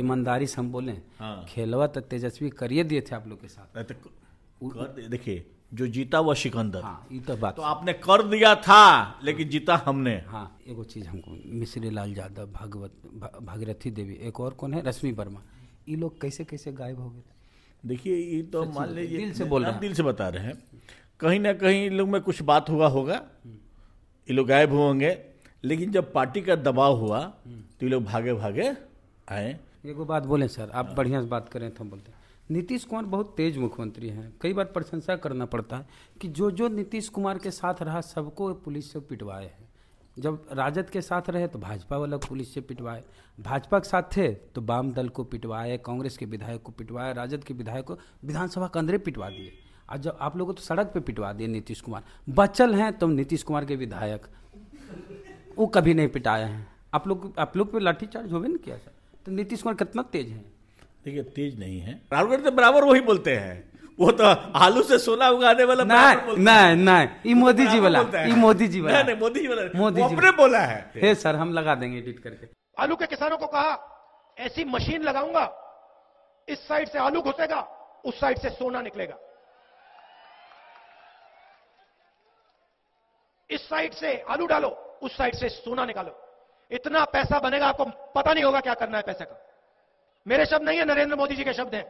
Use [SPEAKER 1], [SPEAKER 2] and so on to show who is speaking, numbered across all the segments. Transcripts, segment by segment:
[SPEAKER 1] ईमानदारी से हम बोले हाँ। खेलवा तो तेजस्वी करिए दिए थे आप लोग के साथ तो देखिए जो जीता वो सिकंदर हाँ तो बात तो आपने कर दिया था लेकिन जीता हमने हाँ एक चीज हमको मिश्री लाल यादव भागवत भागीरथी देवी एक और कौन है रश्मि वर्मा ये लोग कैसे कैसे गायब हो गए देखिए ये तो मान लीजिए दिल से बोल रहे हैं दिल से
[SPEAKER 2] बता रहे हैं कहीं ना कहीं इन लोग में कुछ बात हुआ होगा ये लोग गायब
[SPEAKER 1] होंगे लेकिन जब पार्टी का दबाव हुआ तो ये लोग भागे भागे आए एगो बात बोलें सर आप हाँ। बढ़िया से बात करें तो हम बोलते हैं नीतीश कुमार बहुत तेज मुख्यमंत्री हैं कई बार प्रशंसा करना पड़ता है कि जो जो नीतीश कुमार के साथ रहा सबको पुलिस से पिटवाए हैं जब राजद के साथ रहे तो भाजपा वाला पुलिस से पिटवाए भाजपा के साथ थे तो वाम दल को पिटवाए कांग्रेस के विधायक को पिटवाए राजद के विधायक को विधानसभा के अंदर पिटवा दिए आज जब आप लोगों को तो सड़क पे पिटवा दिए नीतीश कुमार बचल हैं तो नीतीश कुमार के विधायक वो कभी नहीं पिटाए हैं आप लोग आप लोग पे लाठीचार्ज हो भी नहीं किया सर तो नीतीश कुमार कितना तेज है देखिए तेज नहीं है राहुल गांधी तो बराबर वही बोलते हैं वो तो आलू से सोना उगाने वाला नहीं तो नहीं नहीं मोदी जी वाला ये मोदी जी वाला नहीं
[SPEAKER 2] मोदी जी वाला मोदी जी अपने बोला है
[SPEAKER 1] हे सर हम लगा देंगे एडिट करके आलू के किसानों को कहा ऐसी
[SPEAKER 2] मशीन लगाऊंगा इस साइड से आलू घुसेगा उस साइड से सोना निकलेगा
[SPEAKER 1] इस साइड से आलू डालो
[SPEAKER 2] उस साइड से सोना निकालो इतना पैसा बनेगा आपको पता नहीं होगा क्या करना है पैसे का मेरे शब्द नहीं है नरेंद्र मोदी जी के शब्द हैं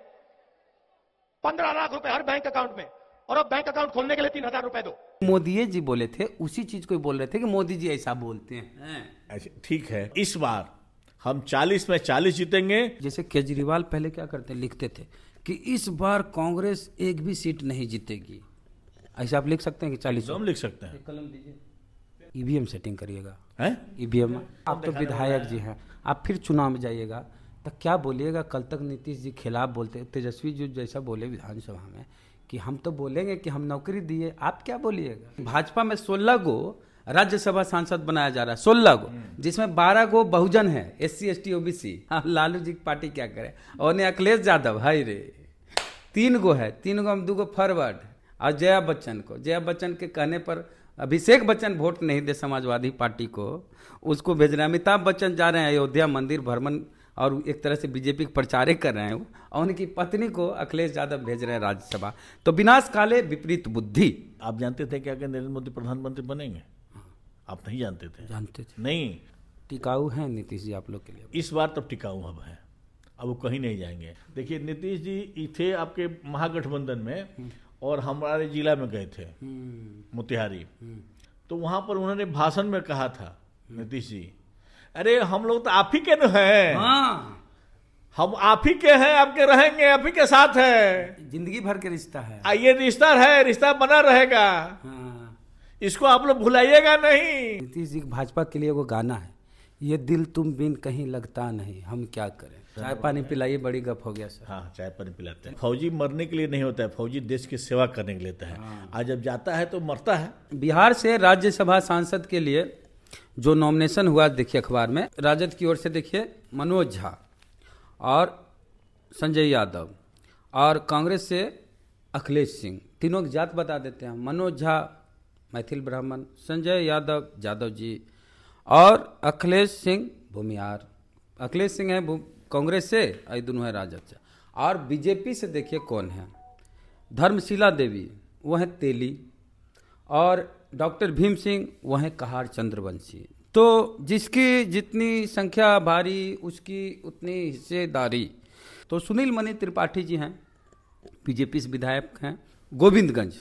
[SPEAKER 2] पंद्रह लाख रुपए हर बैंक अकाउंट में और अब बैंक अकाउंट खोलने के लिए तीन हजार रुपए दो
[SPEAKER 1] मोदी जी बोले थे उसी चीज को बोल रहे थे कि मोदी जी ऐसा बोलते हैं हाँ। अच्छा, ठीक है इस बार हम 40 में 40 जीतेंगे जैसे केजरीवाल पहले क्या करते लिखते थे कि इस बार कांग्रेस एक भी सीट नहीं जीतेगी ऐसा आप लिख सकते हैं कि चालीस हम लिख सकते हैं कलम दीजिए ईवीएम सेटिंग करिएगा ईवीएम आप तो विधायक जी हैं आप फिर चुनाव में जाइएगा तो क्या बोलिएगा कल तक नीतीश जी खिलाफ बोलते तेजस्वी जी जैसा बोले विधानसभा में कि हम तो बोलेंगे कि हम नौकरी दिए आप क्या बोलिएगा भाजपा में सोलह गो राज्यसभा सांसद बनाया जा रहा है सोलह गो हम्म। जिसमें बारह गो बहुजन है S C S T OBC हाँ, लालू जी की पार्टी क्या करे और अखिलेश यादव है रे तीन गो है तीन गो हम दू गो फॉरवर्ड और जया बच्चन को जया बच्चन के कहने पर अभिषेक बच्चन वोट नहीं दे समाजवादी पार्टी को उसको भेज रहे हैं अमिताभ बच्चन जा रहे हैं अयोध्या मंदिर भ्रमण और एक तरह से बीजेपी के प्रचारे कर रहे हैं और उनकी पत्नी को अखिलेश यादव भेज रहे हैं राज्यसभा तो विनाश काले विपरीत बुद्धि आप जानते थे क्या नरेंद्र मोदी प्रधानमंत्री बनेंगे आप नहीं जानते थे जानते थे नहीं टिकाऊ है नीतीश जी आप लोग के लिए
[SPEAKER 2] इस बार तो टिकाऊ हम हैं अब वो कहीं नहीं जाएंगे देखिए नीतीश जी थे आपके महागठबंधन में हम्म। और हमारे जिला में गए थे हम्म। मोतिहारी हम्म। तो वहां पर उन्होंने भाषण में कहा था हम्म। नीतीश जी अरे हम लोग तो आप ही के हैं है हाँ। हम आप ही के हैं आपके रहेंगे आप ही के साथ है जिंदगी भर के रिश्ता है आ, ये रिश्ता है रिश्ता बना रहेगा हाँ। इसको आप लोग भुलाइएगा नहीं
[SPEAKER 1] नीतीश जी भाजपा के लिए वो गाना है ये दिल तुम बिन कहीं लगता नहीं हम क्या करें चाय पानी
[SPEAKER 2] पिलाइए बड़ी गप हो गया सर हाँ चाय पानी पिलाते हैं फौजी मरने के लिए नहीं होता है फौजी देश की सेवा
[SPEAKER 1] करने के लिए है हाँ। आज जब जाता है तो मरता है बिहार से राज्यसभा सांसद के लिए जो नॉमिनेशन हुआ देखिए अखबार में राजद की ओर से देखिए मनोज झा और संजय यादव और कांग्रेस से अखिलेश सिंह तीनों की जात बता देते हैं मनोज झा मैथिल ब्राह्मण संजय यादव यादव जी और अखिलेश सिंह भूमिहार अखिलेश सिंह है कांग्रेस से आई दोनों है राजद से अच्छा। और बीजेपी से देखिए कौन है धर्मशिला देवी वह हैं तेली और डॉक्टर भीम सिंह वह हैं कहार चंद्रवंशी तो जिसकी जितनी संख्या भारी उसकी उतनी हिस्सेदारी तो सुनील मणि त्रिपाठी जी हैं बीजेपी से विधायक हैं गोविंदगंज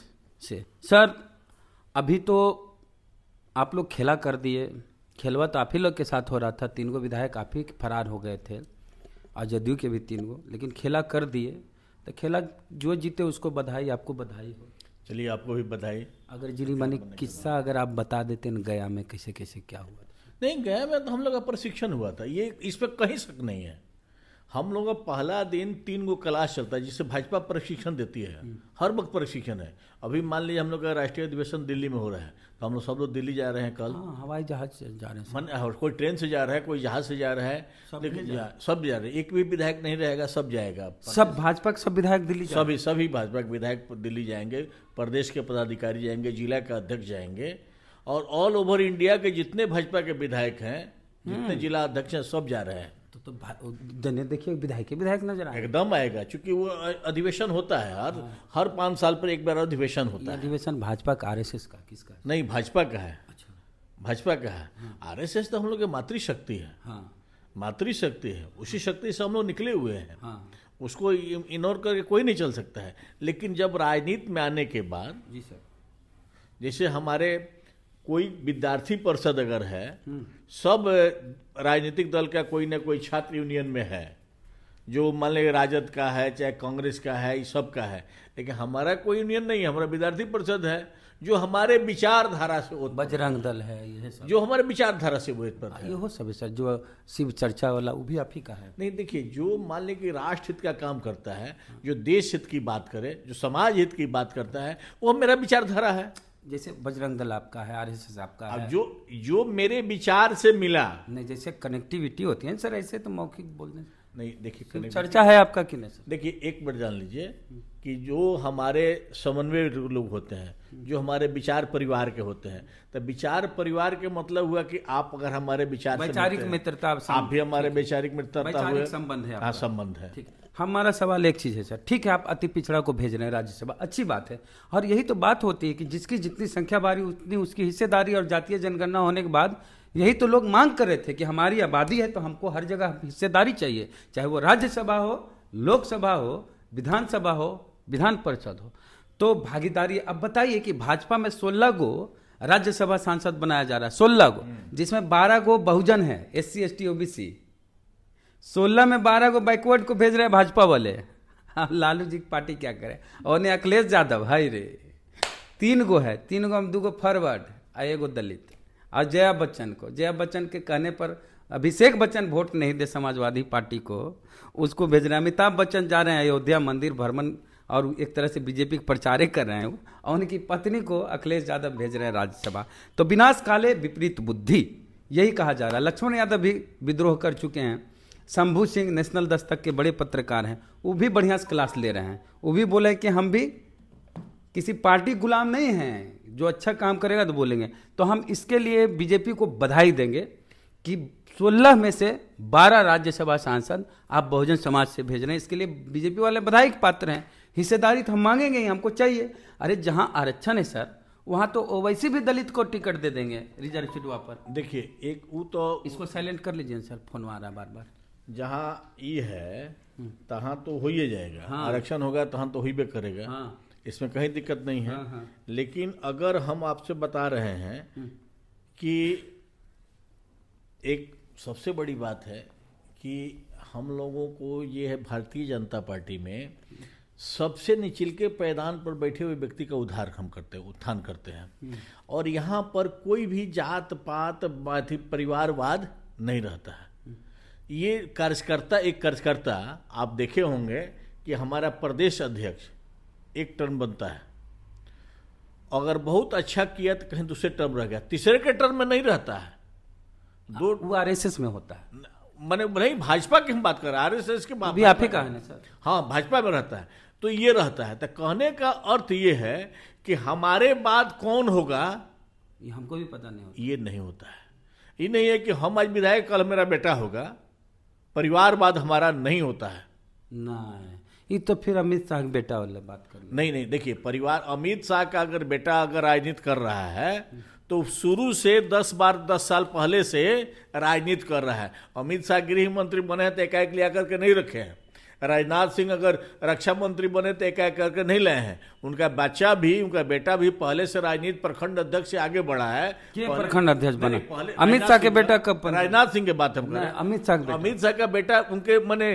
[SPEAKER 1] से सर अभी तो आप लोग खेला कर दिए खेलवा तो आप ही लोग के साथ हो रहा था तीन गो विधायक आप ही फरार हो गए थे और जदयू के भी तीन गो लेकिन खेला कर दिए तो खेला जो जीते उसको बधाई आपको बधाई हो चलिए आपको भी बधाई अगर जी मानी किस्सा अगर आप बता देते हैं गया में कैसे कैसे क्या हुआ नहीं गया में तो हम लोग का प्रशिक्षण हुआ
[SPEAKER 2] था ये इस पर कहीं
[SPEAKER 1] शक नहीं है
[SPEAKER 2] हम लोगों का पहला दिन तीन गो क्लास चलता है जिससे भाजपा प्रशिक्षण देती है हम्म। हर वक्त प्रशिक्षण है अभी मान लीजिए हम लोग का राष्ट्रीय अधिवेशन दिल्ली में हो रहा है तो हम लोग सब लोग दिल्ली जा रहे हैं कल हाँ,
[SPEAKER 1] हवाई जहाज से जा रहे हैं मन
[SPEAKER 2] हाँ, कोई ट्रेन से जा रहा है कोई जहाज से जा रहा है लेकिन सब जा रहे हैं एक भी विधायक नहीं रहेगा सब जाएगा सब भाजपा के सब विधायक दिल्ली सभी सभी भाजपा के विधायक दिल्ली जाएंगे प्रदेश के पदाधिकारी जाएंगे जिला के अध्यक्ष जाएंगे और ऑल ओवर इंडिया के जितने भाजपा के विधायक हैं जितने हम्म। जिला अध्यक्ष हैं सब जा रहे हैं तो जने देखिए विधायक विधायक नजर आए एकदम आएगा क्योंकि वो अधिवेशन होता है हाँ। हर हर पांच साल पर एक बार अधिवेशन होता है अधिवेशन भाजपा का आरएसएस का किसका नहीं भाजपा का है अच्छा भाजपा का है हाँ। आर एस एस तो हम लोग की मातृशक्ति है हाँ। मातृशक्ति है उसी शक्ति से हम लोग निकले हुए हैं उसको इग्नोर करके कोई नहीं चल सकता है लेकिन जब राजनीति में आने के बाद जी सर जैसे हमारे कोई विद्यार्थी परिषद अगर है हम्म। सब राजनीतिक दल का कोई ना कोई छात्र यूनियन में है जो मान लें राजद का है चाहे कांग्रेस का है ये सब का है लेकिन हमारा कोई यूनियन नहीं हमारा विद्यार्थी परिषद है जो हमारे विचारधारा से वो बजरंग दल है ये सब जो हमारे विचारधारा से वो पर है हो सब सर जो शिव चर्चा वाला वो भी आप ही का है नहीं देखिए जो मान लें कि राष्ट्र हित का काम करता है जो देश हित की बात करे जो समाज हित की बात करता
[SPEAKER 1] है वो मेरा विचारधारा है जैसे बजरंग दल आपका है आर एस एस आपका है जो जो मेरे विचार से मिला नहीं जैसे कनेक्टिविटी होती है सर ऐसे तो मौखिक बोलने नहीं
[SPEAKER 2] देखिए तो चर्चा
[SPEAKER 1] है आपका कि नहीं सर
[SPEAKER 2] देखिए एक बार जान लीजिए कि जो हमारे समन्वय लोग होते हैं जो हमारे विचार परिवार के होते हैं तो विचार परिवार के मतलब हुआ कि आप अगर हमारे विचार वैचारिक मित्रता आप भी हमारे वैचारिक मित्रता हुए संबंध है हाँ
[SPEAKER 1] संबंध है हमारा सवाल एक चीज है सर ठीक है आप अति पिछड़ा को भेज रहे हैं राज्यसभा अच्छी बात है और यही तो बात होती है कि जिसकी जितनी संख्या बारी उतनी उसकी हिस्सेदारी और जातीय जनगणना होने के बाद यही तो लोग मांग कर रहे थे कि हमारी आबादी है तो हमको हर जगह हिस्सेदारी चाहिए चाहे वो राज्यसभा हो लोकसभा हो विधानसभा हो विधान परिषद हो तो भागीदारी अब बताइए कि भाजपा में सोलह गो राज्यसभा सांसद बनाया जा रहा है सोलह गो हम्म। जिसमें बारह गो बहुजन है S C S T OBC सोलह में बारह गो बैकवर्ड को भेज रहे भाजपा वाले लालू जी की पार्टी क्या करे और अखिलेश यादव हाई रे तीन गो है तीन गो हम दू गो फॉरवर्ड और एगो दलित और जया बच्चन को जया बच्चन के कहने पर अभिषेक बच्चन वोट नहीं दे समाजवादी पार्टी को उसको भेज रहे हैं अमिताभ बच्चन जा रहे हैं अयोध्या मंदिर भ्रमण और एक तरह से बीजेपी के प्रचारे कर रहे हैं वो और उनकी पत्नी को अखिलेश यादव भेज रहे हैं राज्यसभा तो विनाश काले विपरीत बुद्धि यही कहा जा रहा है लक्ष्मण यादव भी विद्रोह कर चुके हैं शंभू सिंह नेशनल दस्तक के बड़े पत्रकार हैं वो भी बढ़िया से क्लास ले रहे हैं वो भी बोले कि हम भी किसी पार्टी गुलाम नहीं हैं जो अच्छा काम करेगा तो बोलेंगे तो हम इसके लिए बीजेपी को बधाई देंगे कि 16 में से 12 राज्यसभा सांसद आप बहुजन समाज से भेज रहे हैं इसके लिए बीजेपी वाले बधाई के पात्र हैं हिस्सेदारी तो हम मांगेंगे ही हमको चाहिए अरे जहाँ आरक्षण है सर वहाँ तो वैसे भी दलित को टिकट दे देंगे रिजर्व सीट वहाँ पर देखिए एक वो तो इसको साइलेंट कर लीजिए सर फोन आ रहा बार बार जहाँ ई है
[SPEAKER 2] हम्म। तहाँ तो हो ही जाएगा हाँ। आरक्षण होगा तहाँ तो हो ही करेगा हाँ। इसमें कहीं दिक्कत नहीं है हाँ, हाँ। लेकिन अगर हम आपसे बता रहे हैं हम्म। कि एक सबसे बड़ी बात है कि हम लोगों को ये है भारतीय जनता पार्टी में हम्म। सबसे निचिल के पैदान पर बैठे हुए व्यक्ति का उद्धार हम करते हैं उत्थान करते हैं हम्म। और यहाँ पर कोई भी जात पात परिवारवाद नहीं रहता है हम्म। ये कार्यकर्ता एक कार्यकर्ता आप देखे होंगे कि हमारा प्रदेश अध्यक्ष एक टर्म बनता है अगर बहुत अच्छा किया तो कहीं दूसरे टर्म रह गया तीसरे के टर्म में नहीं रहता है दो एस एस में होता है मैंने नहीं भाजपा की हम बात कर रहे हैं आर एस एस के भी आप ही कहा हाँ भाजपा में रहता है तो ये रहता है तो कहने का अर्थ ये है कि हमारे बाद कौन होगा ये हमको भी पता नहीं होता ये नहीं होता है ये नहीं है कि हम आज विधायक कल मेरा बेटा होगा परिवार बाद हमारा नहीं होता है ना ये तो फिर अमित शाह बेटा वाले बात कर नहीं नहीं देखिए परिवार अमित शाह का अगर बेटा अगर राजनीति कर रहा है तो शुरू से दस बार दस साल पहले से राजनीति कर रहा है अमित शाह गृह मंत्री बने हैं तो एकाएक लिया करके नहीं रखे हैं राजनाथ सिंह अगर रक्षा मंत्री बने तो एक करके नहीं लाए हैं उनका बच्चा भी उनका बेटा भी पहले से राजनीति प्रखंड अध्यक्ष से आगे बढ़ा है प्रखंड
[SPEAKER 1] अध्यक्ष बने अमित शाह के बेटा
[SPEAKER 2] कब राजनाथ सिंह के बात हम अमित शाह अमित शाह का बेटा उनके मैंने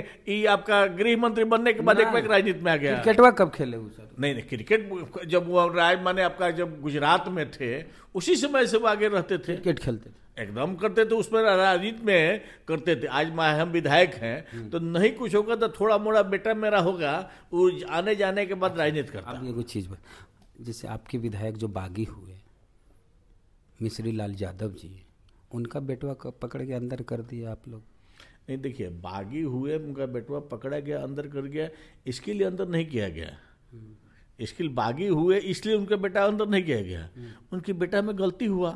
[SPEAKER 2] आपका गृह मंत्री बनने के बाद एक बार राजनीति में आ गया क्रिकेटवा
[SPEAKER 1] कब खेले सर
[SPEAKER 2] नहीं नहीं क्रिकेट जब वो राय माने आपका जब गुजरात में थे उसी समय से वो आगे रहते थे क्रिकेट खेलते थे एकदम करते थे तो उसमें राजनीति में करते थे आज मैं हम विधायक हैं हम्म। तो नहीं कुछ होगा तो थोड़ा मोड़ा बेटा मेरा होगा वो आने जाने के बाद राजनीति करता अब
[SPEAKER 1] कुछ चीज़ जैसे आपके विधायक जो बागी हुए मिश्री लाल यादव जी उनका बेटवा पकड़ के अंदर कर दिया आप लोग नहीं देखिए बागी हुए
[SPEAKER 2] उनका बेटवा पकड़ा गया अंदर कर गया इसके लिए अंदर नहीं किया गया हम्म। इसके लिए बागी हुए इसलिए उनका बेटा अंदर नहीं किया गया हम्म। उनके बेटा में गलती हुआ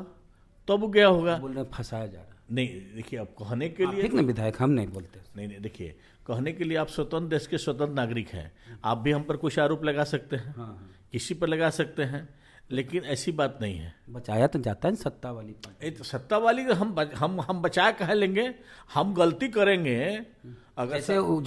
[SPEAKER 2] तो अब गया होगा बोल रहे फंसाया जा रहा नहीं देखिए अब कहने के लिए ना विधायक हम नहीं बोलते नहीं नहीं देखिए कहने के लिए आप स्वतंत्र देश के स्वतंत्र नागरिक हैं आप भी हम पर कुछ आरोप लगा सकते हैं हाँ।, हाँ। किसी पर लगा सकते हैं लेकिन ऐसी बात नहीं है
[SPEAKER 1] बचाया तो जाता है सत्ता वाली
[SPEAKER 2] ए, तो सत्ता वाली तो हम हम हम बचाया कह लेंगे हम गलती करेंगे हम्म। अगर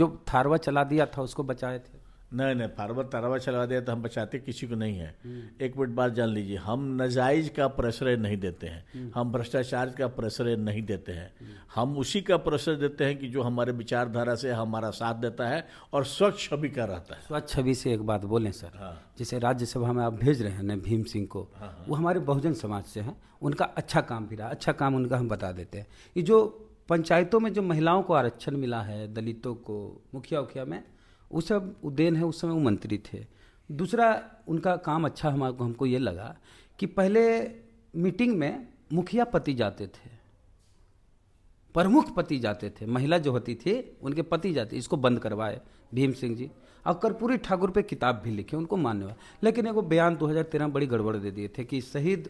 [SPEAKER 2] जो थारवा चला दिया था उसको बचाए थे नहीं नहीं फार्मर तारावा चला दिया तो हम बचाते किसी को नहीं है हम्म। एक मिनट बात जान लीजिए हम नजायज का प्रश्रय नहीं देते हैं हम्म। हम भ्रष्टाचार का प्रश्रय नहीं देते हैं हम्म। हम उसी का प्रश्रय देते हैं कि जो हमारे विचारधारा से हमारा साथ
[SPEAKER 1] देता है और स्वच्छ छवि का रहता है स्वच्छ छवि से एक बात बोलें सर हाँ। राज्यसभा में आप भेज रहे हैं भीम सिंह को हाँ, हाँ। वो हमारे बहुजन समाज से हैं उनका अच्छा काम भी रहा अच्छा काम उनका हम बता देते हैं ये जो पंचायतों में जो महिलाओं को आरक्षण मिला है दलितों को मुखिया उखिया में उस सब उद्देन है उस समय वो मंत्री थे दूसरा उनका काम अच्छा हम हमको ये लगा कि पहले मीटिंग में मुखिया पति जाते थे प्रमुख पति जाते थे महिला जो होती थी उनके पति जाते इसको बंद करवाए भीम सिंह जी और कर्पूरी ठाकुर पे किताब भी लिखी उनको मान्य हुआ लेकिन वो बयान 2013 बड़ी गड़बड़ दे दिए थे कि शहीद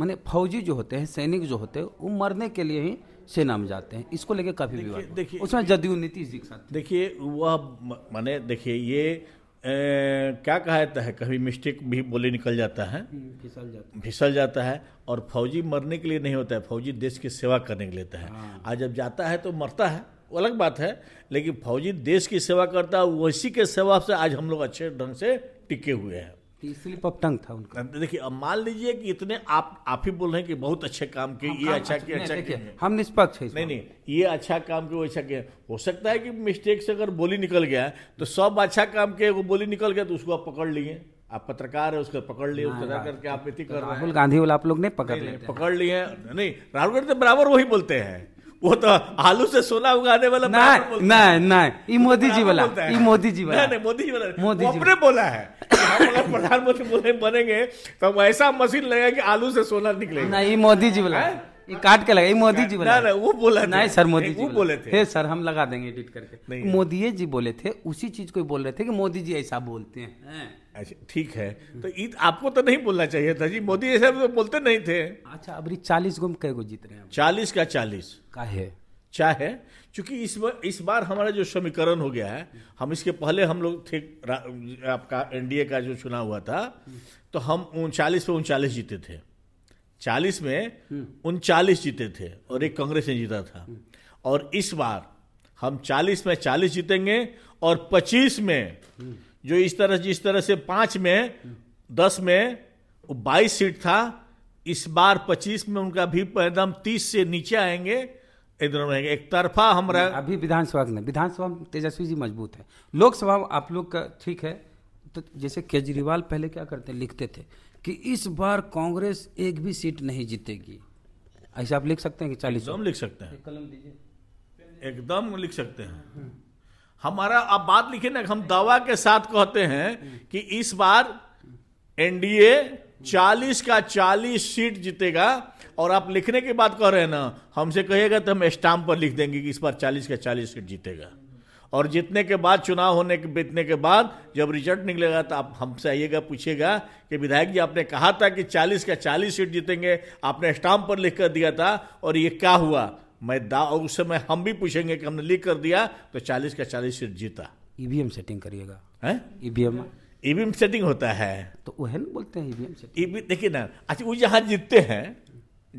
[SPEAKER 1] माने फौजी जो होते हैं सैनिक जो होते हैं वो मरने के लिए ही सेना में जाते हैं इसको लेके काफी विवाद देखिए उसमें जदयू नीतीश जी के साथ देखिए
[SPEAKER 2] वह माने देखिए ये ए, क्या कहा जाता है कभी मिस्टेक भी बोले निकल जाता है
[SPEAKER 1] हम्म, फिसल जाता
[SPEAKER 2] है फिसल जाता है और फौजी मरने के लिए नहीं होता है फौजी देश की सेवा करने के लेता है हाँ। आज जब जाता है तो मरता है वो अलग बात है लेकिन फौजी देश की सेवा करता है वैसी के सेवा से आज हम लोग अच्छे ढंग से टिके हुए हैं
[SPEAKER 1] तीसरी पपटंग था
[SPEAKER 2] उनका देखिए अब मान लीजिए कि इतने आप आप ही बोल रहे हैं कि बहुत अच्छे काम किए ये अच्छा किया अच्छा किया
[SPEAKER 1] हम निष्पक्ष हैं
[SPEAKER 2] नहीं नहीं ये अच्छा काम किए वो अच्छा किया हो सकता है कि मिस्टेक से अगर बोली निकल गया तो सब अच्छा काम किए वो बोली निकल गया तो उसको आप पकड़ लिए आप पत्रकार है उसको पकड़ लिए उसको करके आप इति कर रहे हैं राहुल
[SPEAKER 1] गांधी वाला आप लोग नहीं पकड़ लिए
[SPEAKER 2] पकड़ लिए नहीं राहुल गांधी तो बराबर वही बोलते हैं वो तो आलू से सोना उगाने वाला ना ना तो ये मोदी जी वाला ये मोदी जी वाला ना, मोदी जी वाला मोदी जी अपने बोला है हम प्रधानमंत्री बनेंगे तो ऐसा मशीन लगेगा कि आलू से सोना निकलेगा ना ये
[SPEAKER 1] मोदी जी वाला है ये काट के लगा
[SPEAKER 2] मोदी जी बोला ना, वो बोला नहीं सर मोदी जी बोले थे
[SPEAKER 1] सर हम लगा देंगे एडिट करके मोदी जी बोले थे उसी चीज को बोल रहे थे कि मोदी जी ऐसा बोलते हैं अच्छा ठीक है तो ईद आपको तो नहीं बोलना चाहिए था जी मोदी ऐसा तो बोलते नहीं थे अच्छा अभी चालीस गुम कह जीत रहे हैं
[SPEAKER 2] चालीस का चालीस का है चाहे क्योंकि इस बार इस बार हमारा जो समीकरण हो गया है हम इसके पहले हम लोग थे आपका एनडीए का जो चुनाव हुआ था तो हम उनचालीस पे उनचालीस जीते थे चालीस में हम्म। उनचालीस जीते थे और एक कांग्रेस ने जीता था हम्म। और इस बार हम चालीस में चालीस जीतेंगे और पच्चीस में हम्म। जो इस तरह जिस तरह से पांच में दस में बाईस सीट था इस बार पच्चीस में उनका भी एकदम तीस से
[SPEAKER 1] नीचे आएंगे इधर रहेंगे एक तरफा हमारा अभी विधानसभा में विधानसभा में तेजस्वी जी मजबूत है लोकसभा आप लोग का ठीक है तो जैसे केजरीवाल पहले क्या करते लिखते थे कि इस बार कांग्रेस एक भी सीट नहीं जीतेगी ऐसे आप लिख सकते हैं कि चालीस एकदम लिख सकते हैं कलम दीजिए एकदम लिख सकते हैं हमारा
[SPEAKER 2] आप बात लिखे ना हम दवा के साथ कहते हैं कि इस बार एनडीए 40 का 40 सीट जीतेगा और आप लिखने के बाद कह रहे हैं ना हमसे कहिएगा तो हम स्टाम्प पर लिख देंगे कि इस बार 40 का 40 सीट जीतेगा और जीतने के बाद चुनाव होने के बीतने के बाद जब रिजल्ट निकलेगा तो आप हमसे आइएगा पूछिएगा कि विधायक जी आपने कहा था कि 40 का 40 सीट जीतेंगे आपने स्टाम्प पर लिख कर दिया था और ये क्या हुआ मैं दा उस समय हम भी पूछेंगे कि हमने लिख कर दिया तो चालीस का चालीस सीट जीता
[SPEAKER 1] ईवीएम सेटिंग करिएगा
[SPEAKER 2] ईवीएम ईवीएम सेटिंग होता है तो वह है ना बोलते हैं ईवीएम सेटिंग देखिए ना अच्छा वो जहाँ जीतते हैं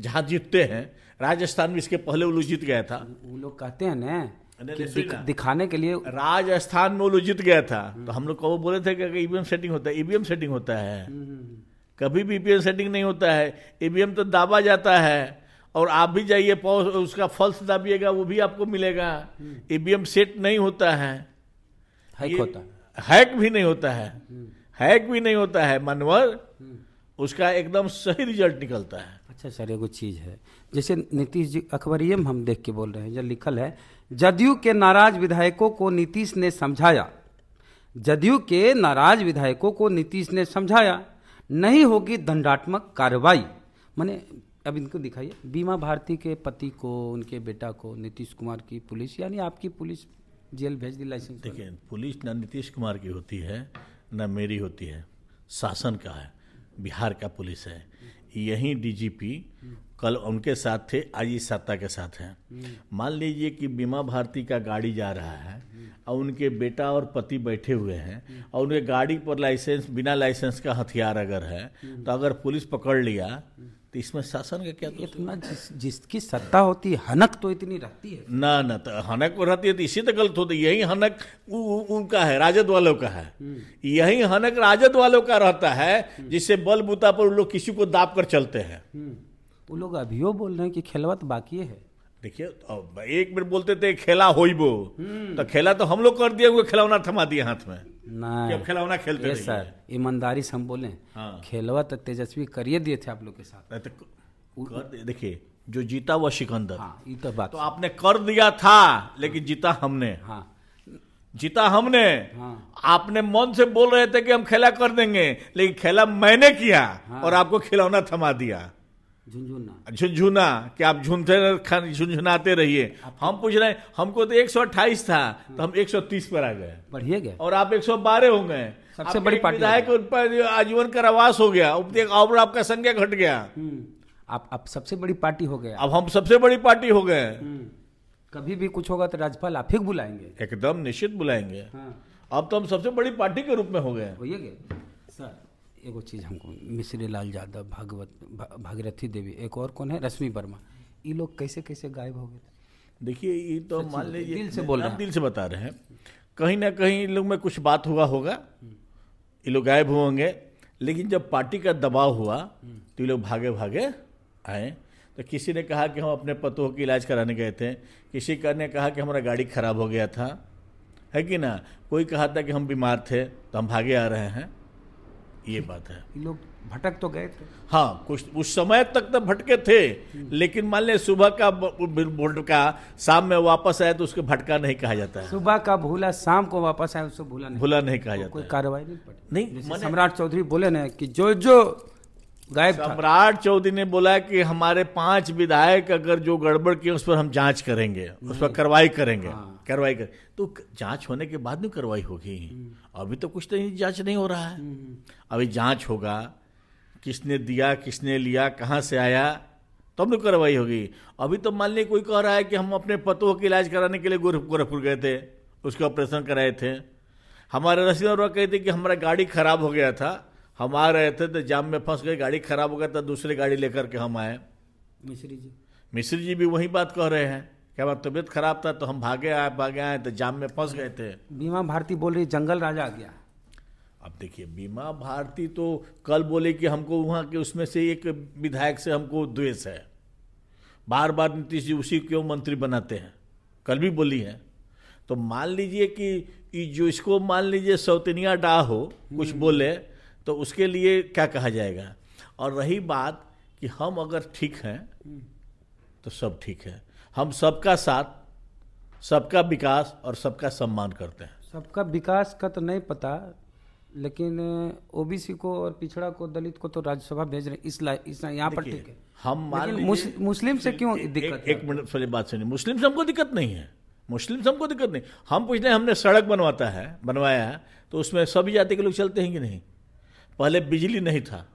[SPEAKER 2] जहाँ जीतते हैं राजस्थान में इसके पहले वो लोग जीत गया था वो लोग कहते हैं ना दिख, दिखाने के लिए राजस्थान में वो जीत गया था तो हम लोग को वो बोले थे कि ईवीएम सेटिंग e होता है ईवीएम e सेटिंग होता है कभी भी ईवीएम e सेटिंग नहीं होता है ईवीएम तो दाबा जाता है और आप भी जाइए उसका फॉल्स दाबिएगा वो भी आपको मिलेगा ईवीएम सेट नहीं होता है
[SPEAKER 1] हैक होता है
[SPEAKER 2] हैक भी नहीं होता है हैक भी नहीं होता है मनवर हम्म।
[SPEAKER 1] उसका एकदम सही रिजल्ट निकलता है अच्छा सर एक चीज़ है जैसे नीतीश जी अखबरियम हम देख के बोल रहे हैं जो लिखल है जदयू के नाराज विधायकों को नीतीश ने समझाया जदयू के नाराज विधायकों को नीतीश ने समझाया नहीं होगी दंडात्मक कार्रवाई मैंने अब इनको दिखाइए बीमा भारती के पति को उनके बेटा को नीतीश कुमार की पुलिस यानी आपकी पुलिस जेल भेज दी लाइसेंस देखिए
[SPEAKER 2] पुलिस ना नीतीश कुमार की होती है ना मेरी होती है शासन का है बिहार का पुलिस है यही डीजीपी कल उनके साथ थे आज इस सत्ता के साथ हैं मान लीजिए कि बीमा भारती का गाड़ी जा रहा है और उनके बेटा और पति बैठे हुए हैं और उनके गाड़ी पर लाइसेंस बिना लाइसेंस का हथियार अगर है तो अगर पुलिस पकड़ लिया तो इसमें शासन का क्या इतना जिस, जिसकी सत्ता
[SPEAKER 1] होती है हनक तो इतनी रहती
[SPEAKER 2] है ना ना तो हनक वो रहती है तो इसी तो गलत होती यही हनक उनका है राजद वालों का है यही हनक राजद वालों का रहता है जिससे बल बूता पर लोग किसी को दाप कर चलते हैं
[SPEAKER 1] वो लोग अभियो बोल रहे हैं कि खेलवा तो बाकी
[SPEAKER 2] है देखिए तो एक मिनट बोलते थे खेला हो हम्म। तो खेला तो हम लोग कर दिया हुए
[SPEAKER 1] खिलौना थमा दिया हाथ में ना खिलौना खेलते सर ईमानदारी से हम बोले हाँ। खेलवा तो तेजस्वी करिए दिए थे आप लोग के साथ तो देखिए जो जीता वह सिकंदर
[SPEAKER 2] हाँ, ये तो बात तो आपने कर दिया था लेकिन जीता हमने हाँ जीता हमने हाँ। आपने मन से बोल रहे थे कि हम खेला कर देंगे लेकिन खेला मैंने किया हाँ। और आपको खिलौना थमा दिया
[SPEAKER 1] झुंझुना
[SPEAKER 2] झुंझुना कि आप झुंझे झुंझुनाते रहिए हम पूछ रहे हैं हमको तो एक था तो हम 130 पर आ गए बढ़िए गए और आप 112 हो गए
[SPEAKER 1] सबसे बड़ी पार्टी विधायक
[SPEAKER 2] उन पर आजीवन कारावास हो गया और आपका संख्या घट गया हम्म, आप आप सबसे बड़ी पार्टी हो गए अब हम सबसे बड़ी पार्टी हो गए हम्म, कभी भी कुछ होगा तो राज्यपाल आप ही बुलाएंगे एकदम निश्चित बुलाएंगे
[SPEAKER 1] हाँ। अब तो हम सबसे बड़ी पार्टी के रूप में हो गए सर एगो चीज़ हमको मिश्री लाल यादव भागवत भागीरथी देवी एक और कौन है रश्मि वर्मा ये लोग कैसे कैसे गायब हो गए देखिए ये तो मान लीजिए दिल से बोल रहे दिल से बता रहे हैं कहीं
[SPEAKER 2] ना कहीं इन लोग में कुछ बात हुआ होगा ये लोग गायब होंगे लेकिन जब पार्टी का दबाव हुआ तो ये लोग भागे भागे आए तो किसी ने कहा कि हम अपने पतों की इलाज कराने गए थे किसी का ने कहा कि हमारा गाड़ी खराब हो गया था है कि ना कोई कहा था कि हम बीमार थे तो हम भागे आ रहे हैं ये बात है लोग भटक तो गए थे हाँ कुछ उस समय तक तो भटके थे लेकिन मान लिया सुबह का भटका शाम में वापस आए तो उसको भटका नहीं कहा जाता है
[SPEAKER 1] सुबह का भूला शाम को वापस आए उसको भूला नहीं
[SPEAKER 2] भूला नहीं कहा तो जाता कोई कार्रवाई नहीं पड़ी नहीं सम्राट चौधरी बोले ना कि जो जो गायब सम्राट चौधरी ने बोला कि हमारे पांच विधायक अगर जो गड़बड़ किए उस पर हम जांच करेंगे उस पर कार्रवाई करेंगे हाँ। कार्रवाई कर तो जांच होने के बाद में कार्रवाई होगी हम्म। अभी तो कुछ तो नहीं जांच नहीं हो रहा है हम्म। अभी जांच होगा किसने दिया किसने लिया कहाँ से आया तो हम कार्रवाई होगी अभी तो मान ली कोई कह रहा है कि हम अपने पतों के इलाज कराने के लिए गोरखपुर गए थे उसके ऑपरेशन कराए थे हमारे रसीदार कहे थे कि हमारा गाड़ी खराब हो गया था हम आ रहे थे तो जाम में फंस गए गाड़ी खराब हो गया था दूसरी गाड़ी लेकर के हम आए मिश्री जी मिश्री जी भी वही बात कह रहे हैं क्या बात तबीयत खराब था तो हम भागे आए भागे आए तो जाम में फंस गए थे बीमा भारती बोल रही जंगल राजा आ गया अब देखिए बीमा भारती तो कल बोले कि हमको वहाँ के उसमें से एक विधायक से हमको द्वेष है बार बार नीतीश जी उसी क्यों मंत्री बनाते हैं कल भी बोली है तो मान लीजिए कि जो इसको मान लीजिए सौतनिया डा हो कुछ हम्म। बोले तो उसके लिए क्या कहा जाएगा और रही बात कि हम अगर ठीक हैं हम्म। तो सब ठीक है हम सबका साथ सबका विकास और सबका सम्मान करते हैं
[SPEAKER 1] सबका विकास का तो नहीं पता लेकिन ओबीसी को और पिछड़ा को दलित को तो राज्यसभा भेज रहे इस, इस यहाँ पर ठीक है हम मुस्लिम, मुस्लिम से क्यों दिक्कत
[SPEAKER 2] एक, मिनट पहले बात सुनिए मुस्लिम से हमको दिक्कत नहीं है मुस्लिम से हमको दिक्कत नहीं हम पूछते हैं हमने सड़क बनवाता है बनवाया है तो उसमें सभी जाति के लोग चलते हैं कि नहीं पहले बिजली नहीं था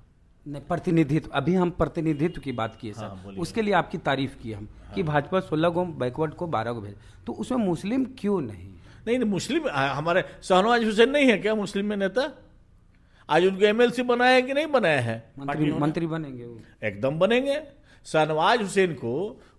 [SPEAKER 1] नहीं प्रतिनिधित्व अभी हम प्रतिनिधित्व की बात किए हाँ, सर हाँ, उसके लिए आपकी तारीफ की हम हाँ, कि भाजपा सोलह गो बैकवर्ड को बारह गो भेज तो उसमें मुस्लिम क्यों नहीं नहीं तो मुस्लिम
[SPEAKER 2] हमारे शाहनवाज हुसैन नहीं है क्या मुस्लिम में नेता आज उनको एमएलसी बनाया है कि नहीं बनाया है मंत्री, मंत्री बनेंगे एकदम बनेंगे शाहनवाज हुसैन को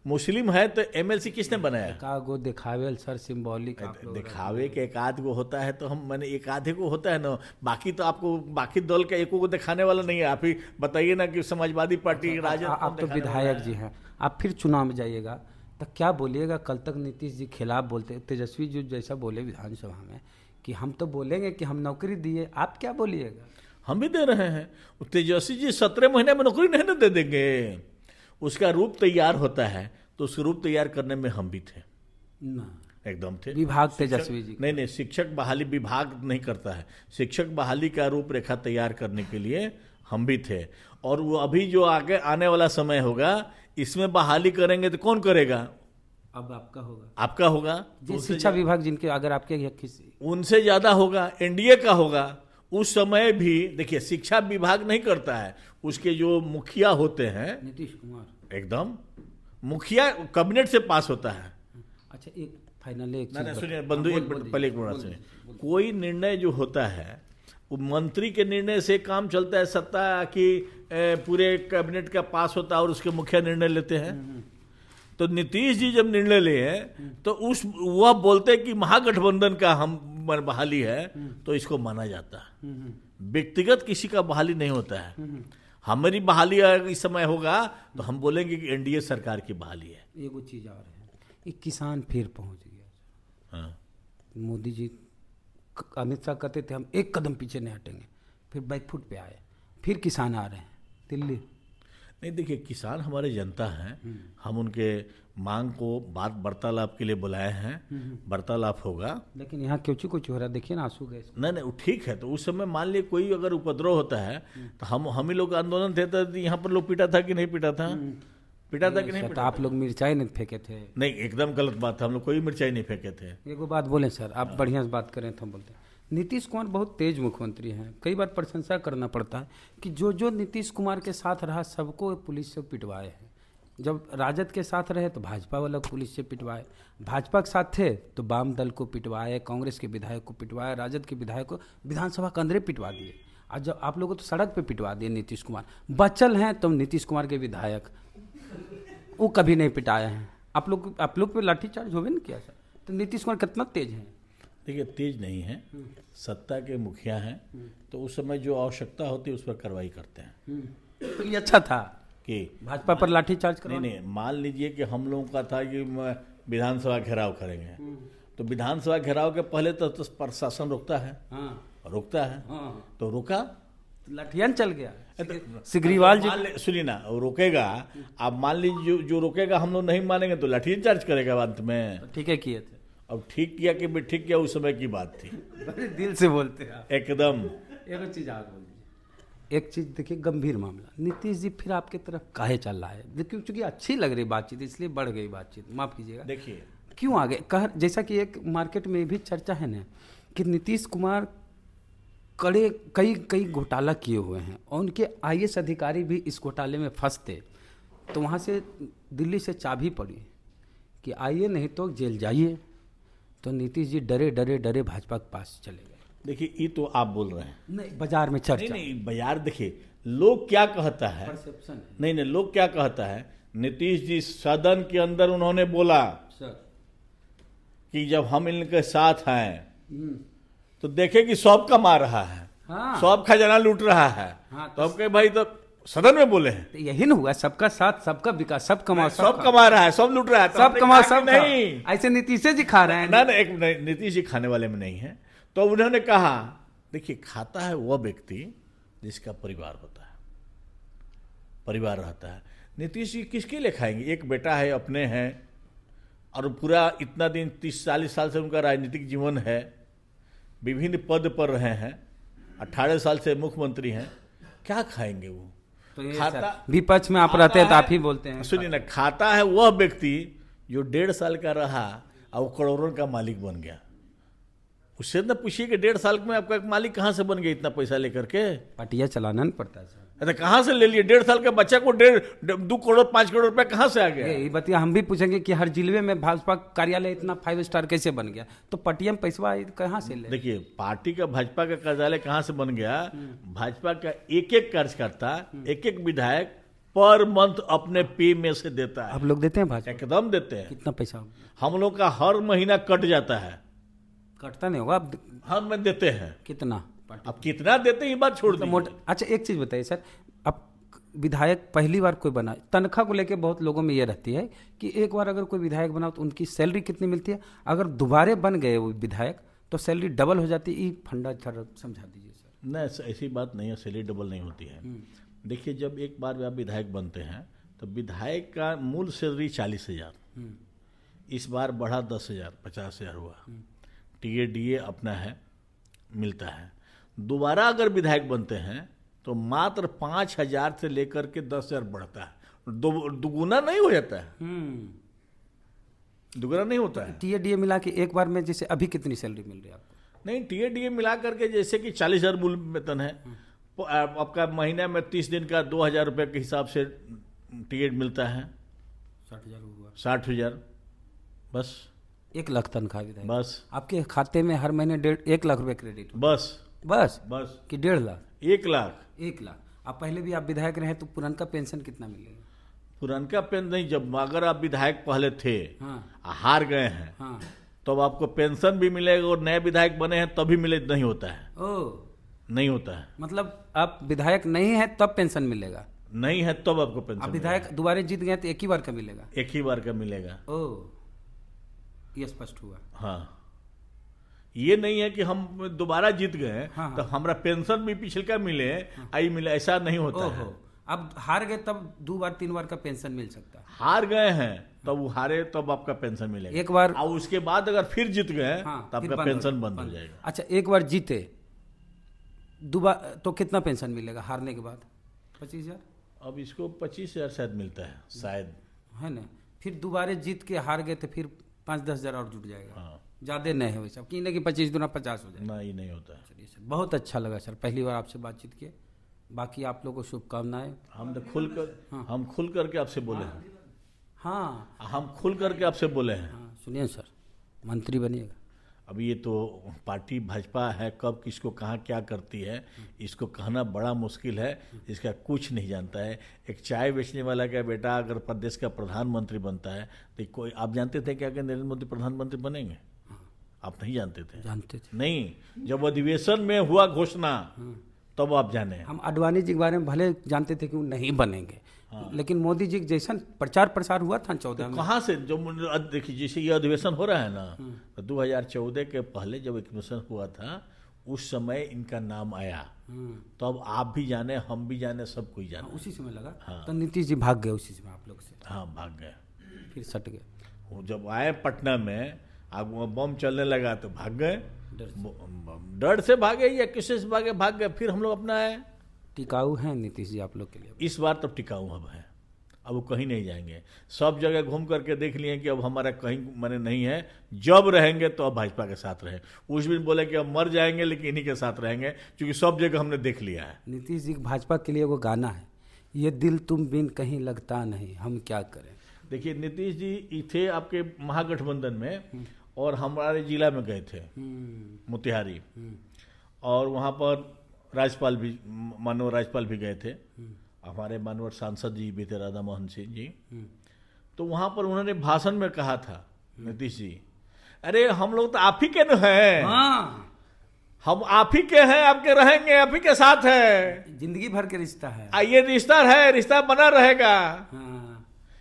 [SPEAKER 2] मुस्लिम है तो एमएलसी किसने बनाया गो दिखावे सर सिंबॉलिक दिखावे के एक आध गो होता है तो हम मैंने एक आधे को होता है ना बाकी तो आपको बाकी दल का एको को दिखाने वाला नहीं है आप
[SPEAKER 1] ही बताइए ना कि समाजवादी पार्टी अच्छा, राजद आप तो विधायक जी हैं आप फिर चुनाव में जाइएगा तो क्या बोलिएगा कल तक नीतीश जी खिलाफ बोलते तेजस्वी जी जैसा बोले विधानसभा में कि हम तो बोलेंगे कि हम नौकरी दिए आप क्या बोलिएगा हम भी दे रहे हैं तेजस्वी
[SPEAKER 2] जी सत्रह महीने में नौकरी नहीं ना दे देंगे उसका रूप तैयार होता है तो उस रूप तैयार करने में हम भी थे एकदम थे विभाग तेजस्वी जी नहीं नहीं शिक्षक बहाली विभाग नहीं करता है शिक्षक बहाली का रूपरेखा तैयार करने के लिए हम भी थे और वो अभी जो आगे आने वाला समय होगा इसमें बहाली करेंगे तो कौन करेगा
[SPEAKER 1] अब आपका होगा
[SPEAKER 2] आपका होगा तो शिक्षा विभाग जिनके अगर आपके किसी उनसे ज्यादा होगा एनडीए का होगा उस समय भी देखिए शिक्षा विभाग नहीं करता है उसके जो मुखिया होते हैं
[SPEAKER 1] नीतीश कुमार
[SPEAKER 2] एकदम मुखिया कैबिनेट से पास होता है अच्छा एक फाइनल एक ना सुनिए बंधु हाँ, एक पहले एक मिनट सुनिए कोई निर्णय जो होता है वो मंत्री के निर्णय से काम चलता है सत्ता की पूरे कैबिनेट का पास होता है और उसके मुखिया निर्णय लेते हैं हम्म, हम्म। तो नीतीश जी जब निर्णय लिए तो उस वह बोलते कि महागठबंधन का हम बहाली है हम्म। तो इसको माना जाता है
[SPEAKER 1] हम्म, हम्म।
[SPEAKER 2] व्यक्तिगत किसी का बहाली नहीं होता है हमारी बहाली इस समय होगा तो हम बोलेंगे कि एनडीए सरकार की बहाली है
[SPEAKER 1] ये वो चीज़ रही है ये किसान फिर पहुंच गया हाँ। मोदी जी अमित शाह कहते थे हम एक कदम पीछे नहीं हटेंगे फिर बैकफुट पे आए फिर किसान आ रहे हैं दिल्ली नहीं देखिए किसान हमारे जनता हैं हम्म। हम उनके
[SPEAKER 2] मांग को बात वार्तालाप के लिए बुलाए हैं हम्म, हम्म। वार्तालाप होगा
[SPEAKER 1] लेकिन यहाँ क्यों कुछ हो रहा है देखिए ना आंसू गए
[SPEAKER 2] नहीं नहीं ठीक है तो उस समय मान लिया कोई अगर उपद्रव होता है तो हम हम ही लोग आंदोलन थे तो यहाँ पर लोग पीटा था कि नहीं पीटा था पिटा था कि नहीं तो पिटा आप लोग मिर्चाई नहीं
[SPEAKER 1] फेंके थे नहीं एकदम गलत बात था हम लोग कोई मिर्चाई नहीं फेंके थे एक बात बोले सर आप हाँ। बढ़िया से बात करें तो हम बोलते हैं नीतीश कुमार बहुत तेज मुख्यमंत्री हैं कई बार प्रशंसा करना पड़ता है कि जो जो नीतीश कुमार के साथ रहा सबको पुलिस से पिटवाए हैं जब राजद के साथ रहे तो भाजपा वाला पुलिस से पिटवाए भाजपा के साथ थे तो वाम दल को पिटवाए कांग्रेस के विधायक को पिटवाए राजद के विधायक को विधानसभा के अंदर पिटवा दिए आज जब आप लोगों को तो सड़क पे पिटवा दिए नीतीश कुमार बचल हैं तो नीतीश कुमार के विधायक वो कभी नहीं पिटाए हैं आप लोग आप लोग पे लाठीचार्ज होवे नहीं किया सर तो नीतीश कुमार कितना तेज है देखिए तेज नहीं
[SPEAKER 2] है सत्ता के मुखिया हैं तो उस समय जो आवश्यकता होती है उस पर कार्रवाई करते हैं तो ये अच्छा था कि भाजपा पर लाठी चार्ज नहीं नहीं मान लीजिए कि हम लोगों का था कि विधानसभा घेराव करेंगे तो विधानसभा घेराव के पहले तो, तो प्रशासन रुकता है हाँ। रुकता है हाँ। तो रुका
[SPEAKER 1] तो लाठियान चल गया तो
[SPEAKER 2] सिग्रीवाल जी सुनिए ना रुकेगा आप मान लीजिए जो, जो रुकेगा हम लोग नहीं मानेंगे तो लठियान चार्ज करेगा अंत में तो ठीक है किए थे अब ठीक किया कि मैं ठीक किया उस समय की बात थी
[SPEAKER 1] बड़े दिल से बोलते हैं एकदम एक चीज आप बोल एक चीज देखिए गंभीर मामला नीतीश जी फिर आपके तरफ काहे चल रहा है देखिए चूंकि अच्छी लग रही बातचीत इसलिए बढ़ गई बातचीत माफ कीजिएगा देखिए क्यों आ गए कह जैसा कि एक मार्केट में भी चर्चा है ना कि नीतीश कुमार कड़े कई कई घोटाला किए हुए हैं और उनके आई अधिकारी भी इस घोटाले में फंसते तो वहाँ से दिल्ली से चाबी पड़ी कि आइए नहीं तो जेल जाइए तो नीतीश जी डरे डरे डरे भाजपा के पास चले गए देखिए ये तो आप बोल रहे हैं नहीं बाजार में चर्चा नहीं नहीं बाजार देखिए लोग
[SPEAKER 2] क्या कहता है परसेप्शन नहीं नहीं लोग क्या कहता है नीतीश जी सदन के अंदर उन्होंने बोला सर कि जब हम इनके साथ हैं हम्म। तो देखे कि सौंप कमा रहा है हाँ। सौंप खजाना लूट रहा है हाँ, तो हम तो कहे भाई तो
[SPEAKER 1] सदन में बोले हैं तो यही ना हुआ सबका साथ सबका विकास सब कमा सब, सब कमा रहा है सब
[SPEAKER 2] लूट रहा है तो सब कमा सब नहीं
[SPEAKER 1] ऐसे नीतीश जी खा रहे हैं ना ना एक नीतीश जी खाने वाले में नहीं है
[SPEAKER 2] तो उन्होंने कहा देखिए खाता है वह व्यक्ति जिसका परिवार होता है परिवार रहता है नीतीश जी किसके लिए खाएंगे एक बेटा है अपने हैं और पूरा इतना दिन तीस चालीस साल से उनका राजनीतिक जीवन है विभिन्न पद पर रहे हैं अट्ठारह साल से मुख्यमंत्री हैं क्या खाएंगे वो तो खाता विपक्ष में आप रहते हैं तो आप ही बोलते हैं सुनिए ना खाता है वह व्यक्ति जो डेढ़ साल का रहा और वो करोड़ों का मालिक बन गया उससे ना तो पूछिए कि डेढ़ साल में आपका एक मालिक कहाँ से बन गया इतना पैसा लेकर के पटिया चलाना नहीं पड़ता है तो
[SPEAKER 1] कहाँ से ले लिए डेढ़ साल के बच्चा को डेढ़ दो करोड़ पाँच करोड़ रुपए कहाँ से आ गया ये बतिया हम भी पूछेंगे कि हर जिले में भाजपा कार्यालय इतना फाइव स्टार कैसे बन गया तो पटीएम पैसा कहाँ से ले
[SPEAKER 2] देखिए पार्टी का भाजपा का कार्यालय कहाँ से बन गया भाजपा का एक एक कार्यकर्ता एक एक विधायक पर मंथ अपने पे में से देता है आप लोग देते हैं भाजपा एकदम देते हैं कितना पैसा हम लोग का हर महीना कट जाता है कटता नहीं होगा
[SPEAKER 1] हम हर देते हैं कितना अब कितना देते ये बात छोड़ मतलब दो अच्छा एक चीज बताइए सर अब विधायक पहली बार कोई बना तनख्वाह को लेकर बहुत लोगों में यह रहती है कि एक बार अगर कोई विधायक बना तो उनकी सैलरी कितनी मिलती है अगर दोबारे बन गए वो विधायक तो सैलरी डबल हो जाती है फंडा थर समझा दीजिए
[SPEAKER 2] सर नहीं ऐसी बात नहीं है सैलरी डबल नहीं होती है हम्म। देखिए जब एक बार आप विधायक बनते हैं तो विधायक का मूल सैलरी चालीस हज़ार हम्म। इस बार बढ़ा दस हज़ार पचास हज़ार हुआ हम्म। टी डी ए अपना है मिलता है दोबारा अगर विधायक बनते हैं तो मात्र पांच हजार से लेकर के दस हजार बढ़ता है दुगुना नहीं हो जाता है हम्म।
[SPEAKER 1] दुगुना नहीं होता है टीए डीए मिला के एक बार में जैसे अभी कितनी सैलरी मिल रही है आपको नहीं
[SPEAKER 2] टीए डीए मिला करके जैसे कि चालीस हजार मूल वेतन है हम्म। आपका महीने में तीस दिन
[SPEAKER 1] का दो हजार रुपये के हिसाब से
[SPEAKER 2] टिकट मिलता है साठ
[SPEAKER 1] हजार बस एक लाख तनख्वाह बस आपके खाते में हर महीने डेढ़ एक लाख रुपए क्रेडिट बस बस बस कि डेढ़ लाख एक लाख एक लाख आप पहले भी आप विधायक रहे तो पुरान का पेंशन कितना मिलेगा
[SPEAKER 2] पुरान का पेंशन नहीं जब अगर आप विधायक पहले थे हाँ। हार गए हैं
[SPEAKER 1] हाँ। तब
[SPEAKER 2] तो आपको पेंशन भी मिलेगा और नए विधायक बने हैं तभी
[SPEAKER 1] मिले नहीं होता है ओ नहीं होता है मतलब आप विधायक नहीं है तब पेंशन मिलेगा नहीं है तब आपको पेंशन विधायक दोबारा जीत गए तो एक ही बार का मिलेगा एक ही बार का मिलेगा ओ ये स्पष्ट हुआ
[SPEAKER 2] हाँ ये नहीं है कि हम दोबारा जीत गए हाँ, हाँ, तो हमारा पेंशन भी पिछले का मिले हाँ। आई मिले ऐसा नहीं होता है
[SPEAKER 1] अब हार गए तब दो बार तीन बार का पेंशन मिल सकता है
[SPEAKER 2] हार गए हैं तब वो हारे तब आपका पेंशन
[SPEAKER 1] मिलेगा एक बार और उसके बाद अगर फिर जीत गए हाँ, तो आपका पेंशन बंद हो जाएगा अच्छा एक बार जीते दुबा तो कितना पेंशन मिलेगा हारने के बाद पच्चीस हजार अब इसको पच्चीस हजार शायद मिलता है शायद है ना फिर दोबारे जीत के हार गए तो फिर पाँच दस हजार और जुट जाएगा हाँ। ज्यादा नहीं हो सब कि पच्चीस दुना पचास हो जाए नहीं नहीं होता चलिए सर बहुत अच्छा लगा सर पहली बार आपसे बातचीत किए बाकी आप लोग को शुभकामनाएं हम तो खुल कर हाँ। हम खुल करके आपसे बोले हैं हाँ हम खुल
[SPEAKER 2] करके आपसे बोले हैं हाँ, सुनिए सर मंत्री बनिएगा अब ये तो पार्टी भाजपा है कब किसको कहाँ क्या करती है इसको कहना बड़ा मुश्किल है इसका कुछ नहीं जानता है एक चाय बेचने वाला का बेटा अगर प्रदेश का प्रधानमंत्री बनता है तो कोई आप जानते थे क्या कि नरेंद्र मोदी प्रधानमंत्री बनेंगे आप नहीं जानते थे जानते थे नहीं
[SPEAKER 1] जब अधिवेशन में हुआ घोषणा तब तो आप जाने हम अडवाणी जी के बारे में भले जानते थे कि वो नहीं बनेंगे हाँ। लेकिन मोदी जी जैसा प्रचार प्रसार हुआ था चौदह तो कहाँ से जो देखिए जैसे ये अधिवेशन हो रहा है ना हाँ।
[SPEAKER 2] तो दो हजार चौदह के पहले जब अधिवेशन हुआ था उस समय इनका नाम आया हाँ। तो अब आप भी जाने हम भी जाने सब कोई जाने हाँ, उसी समय लगा हाँ। तो नीतीश जी भाग गए उसी समय आप लोग से हाँ भाग गए फिर सट गए वो जब आए पटना में अब वो बम चलने लगा तो भाग गए डर से भागे या किसी से भागे भाग गए फिर हम लोग अपना है टिकाऊ है नीतीश जी आप लोग के लिए इस बार तो टिकाऊ हम हैं अब कहीं नहीं जाएंगे सब जगह घूम करके देख लिए कि अब हमारा कहीं मैंने नहीं है जब रहेंगे तो अब भाजपा के साथ रहे उस दिन बोले कि अब मर जाएंगे लेकिन इन्हीं के साथ रहेंगे क्योंकि सब जगह हमने देख लिया है
[SPEAKER 1] नीतीश जी भाजपा के लिए वो गाना है ये दिल तुम बिन कहीं लगता नहीं हम क्या करें देखिए नीतीश जी थे
[SPEAKER 2] आपके महागठबंधन में हम्म। और हमारे जिला में गए थे हम्म। मोतिहारी हम्म। और वहाँ पर राज्यपाल भी मानव राज्यपाल भी गए थे हम्म। हमारे मानव सांसद जी भी थे राधा मोहन सिंह जी तो वहाँ पर उन्होंने भाषण में कहा था नीतीश जी अरे हम लोग तो आप ही के ना हैं हाँ। हम आप ही के हैं आपके रहेंगे आप ही के साथ है जिंदगी भर के रिश्ता है ये रिश्ता है रिश्ता बना रहेगा हाँ।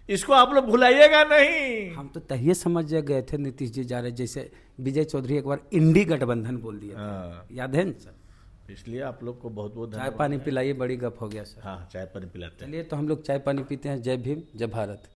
[SPEAKER 2] इसको आप लोग भुलाइएगा नहीं हम
[SPEAKER 1] तो तहिए समझ गए थे नीतीश जी जा रहे जैसे विजय चौधरी एक बार इंडी गठबंधन बोल दिया हाँ। याद है सर इसलिए आप लोग को बहुत बहुत चाय पानी पिलाइए बड़ी गप हो गया सर हाँ चाय पानी पिलाते हैं चलिए तो हम लोग चाय पानी पीते हैं जय भीम जय भारत